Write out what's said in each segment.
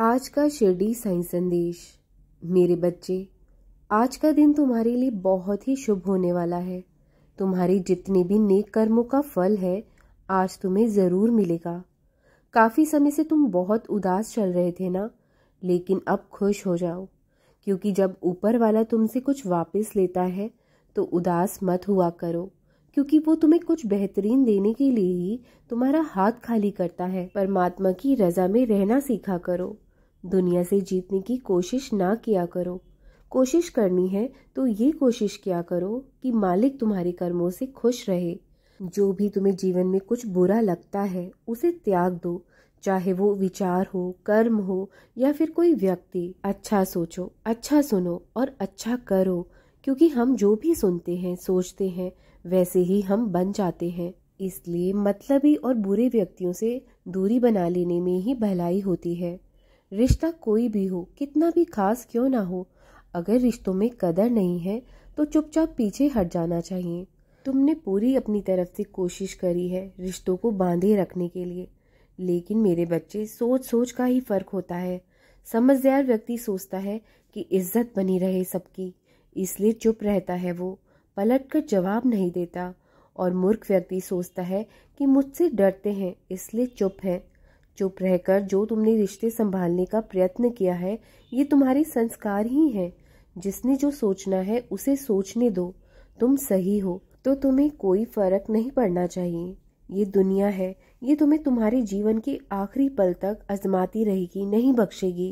आज का शिरडी साई संदेश मेरे बच्चे आज का दिन तुम्हारे लिए बहुत ही शुभ होने वाला है तुम्हारे जितने भी नेक कर्मों का फल है आज तुम्हें ज़रूर मिलेगा काफ़ी समय से तुम बहुत उदास चल रहे थे ना लेकिन अब खुश हो जाओ क्योंकि जब ऊपर वाला तुमसे कुछ वापस लेता है तो उदास मत हुआ करो क्योंकि वो तुम्हें कुछ बेहतरीन देने के लिए ही तुम्हारा हाथ खाली करता है परमात्मा की रजा में रहना सीखा करो दुनिया से जीतने की कोशिश ना किया करो कोशिश करनी है तो ये कोशिश किया करो कि मालिक तुम्हारे कर्मों से खुश रहे जो भी तुम्हें जीवन में कुछ बुरा लगता है उसे त्याग दो चाहे वो विचार हो कर्म हो या फिर कोई व्यक्ति अच्छा सोचो अच्छा सुनो और अच्छा करो क्योंकि हम जो भी सुनते हैं सोचते हैं वैसे ही हम बन जाते हैं इसलिए मतलबी और बुरे व्यक्तियों से दूरी बना लेने में ही भलाई होती है रिश्ता कोई भी हो कितना भी खास क्यों ना हो अगर रिश्तों में कदर नहीं है तो चुपचाप पीछे हट जाना चाहिए तुमने पूरी अपनी तरफ से कोशिश करी है रिश्तों को बांधे रखने के लिए लेकिन मेरे बच्चे सोच सोच का ही फर्क होता है समझदार व्यक्ति सोचता है कि इज्जत बनी रहे सबकी इसलिए चुप रहता है वो पलट कर जवाब नहीं देता और मूर्ख व्यक्ति सोचता है कि मुझसे डरते हैं इसलिए चुप हैं चुप रहकर जो तुमने रिश्ते संभालने का प्रयत्न किया है ये तुम्हारे संस्कार ही हैं जिसने जो सोचना है उसे सोचने दो तुम सही हो तो तुम्हें कोई फर्क नहीं पड़ना चाहिए ये दुनिया है ये तुम्हें तुम्हारे जीवन के आखिरी पल तक अजमाती रहेगी नहीं बख्शेगी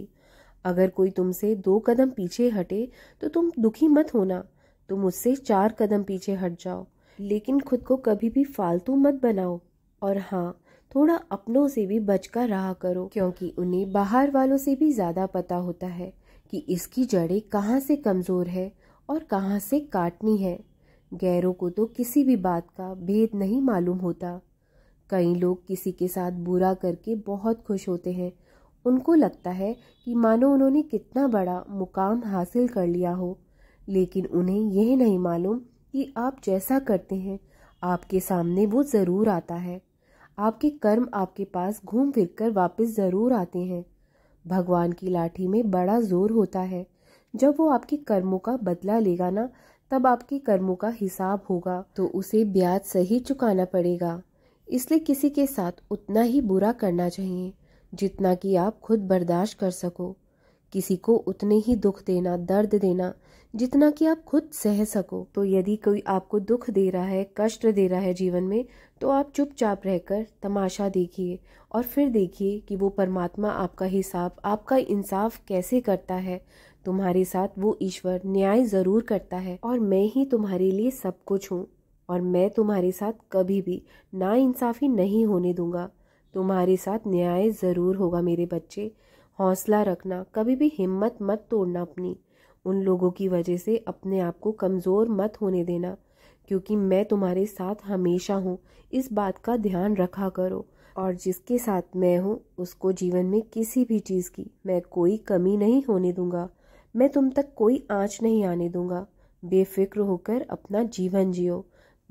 अगर कोई तुमसे दो कदम पीछे हटे तो तुम दुखी मत होना तुम उससे चार कदम पीछे हट जाओ लेकिन खुद को कभी भी फालतू मत बनाओ और हाँ थोड़ा अपनों से भी बचकर रहा करो क्योंकि उन्हें बाहर वालों से भी ज्यादा पता होता है कि इसकी जड़ें कहाँ से कमजोर है और कहाँ से काटनी है गैरों को तो किसी भी बात का भेद नहीं मालूम होता कई लोग किसी के साथ बुरा करके बहुत खुश होते हैं उनको लगता है कि मानो उन्होंने कितना बड़ा मुकाम हासिल कर लिया हो लेकिन उन्हें यह नहीं मालूम कि आप जैसा करते हैं आपके सामने वो ज़रूर आता है आपके कर्म आपके पास घूम फिर कर वापस ज़रूर आते हैं भगवान की लाठी में बड़ा जोर होता है जब वो आपके कर्मों का बदला लेगा ना तब आपके कर्मों का हिसाब होगा तो उसे ब्याज सही चुकाना पड़ेगा इसलिए किसी के साथ उतना ही बुरा करना चाहिए जितना कि आप खुद बर्दाश्त कर सको किसी को उतने ही दुख देना दर्द देना जितना कि आप खुद सह सको तो यदि कोई आपको दुख दे रहा है कष्ट दे रहा है जीवन में तो आप चुपचाप रहकर तमाशा देखिए और फिर देखिए कि वो परमात्मा आपका हिसाब आपका इंसाफ कैसे करता है तुम्हारे साथ वो ईश्वर न्याय ज़रूर करता है और मैं ही तुम्हारे लिए सब कुछ हूँ और मैं तुम्हारे साथ कभी भी ना इंसाफ़ी नहीं होने दूंगा तुम्हारे साथ न्याय ज़रूर होगा मेरे बच्चे हौसला रखना कभी भी हिम्मत मत तोड़ना अपनी उन लोगों की वजह से अपने आप को कमज़ोर मत होने देना क्योंकि मैं तुम्हारे साथ हमेशा हूँ इस बात का ध्यान रखा करो और जिसके साथ मैं हूँ उसको जीवन में किसी भी चीज़ की मैं कोई कमी नहीं होने दूंगा मैं तुम तक कोई आँच नहीं आने दूंगा बेफिक्र होकर अपना जीवन जियो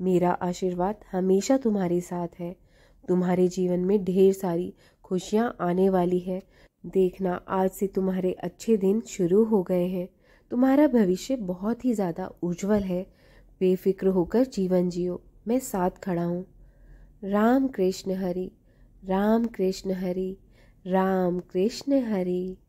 मेरा आशीर्वाद हमेशा तुम्हारे साथ है तुम्हारे जीवन में ढेर सारी खुशियाँ आने वाली है देखना आज से तुम्हारे अच्छे दिन शुरू हो गए हैं तुम्हारा भविष्य बहुत ही ज़्यादा उज्जवल है बेफिक्र होकर जीवन जियो मैं साथ खड़ा हूँ राम कृष्ण हरि राम कृष्ण हरि राम कृष्ण हरी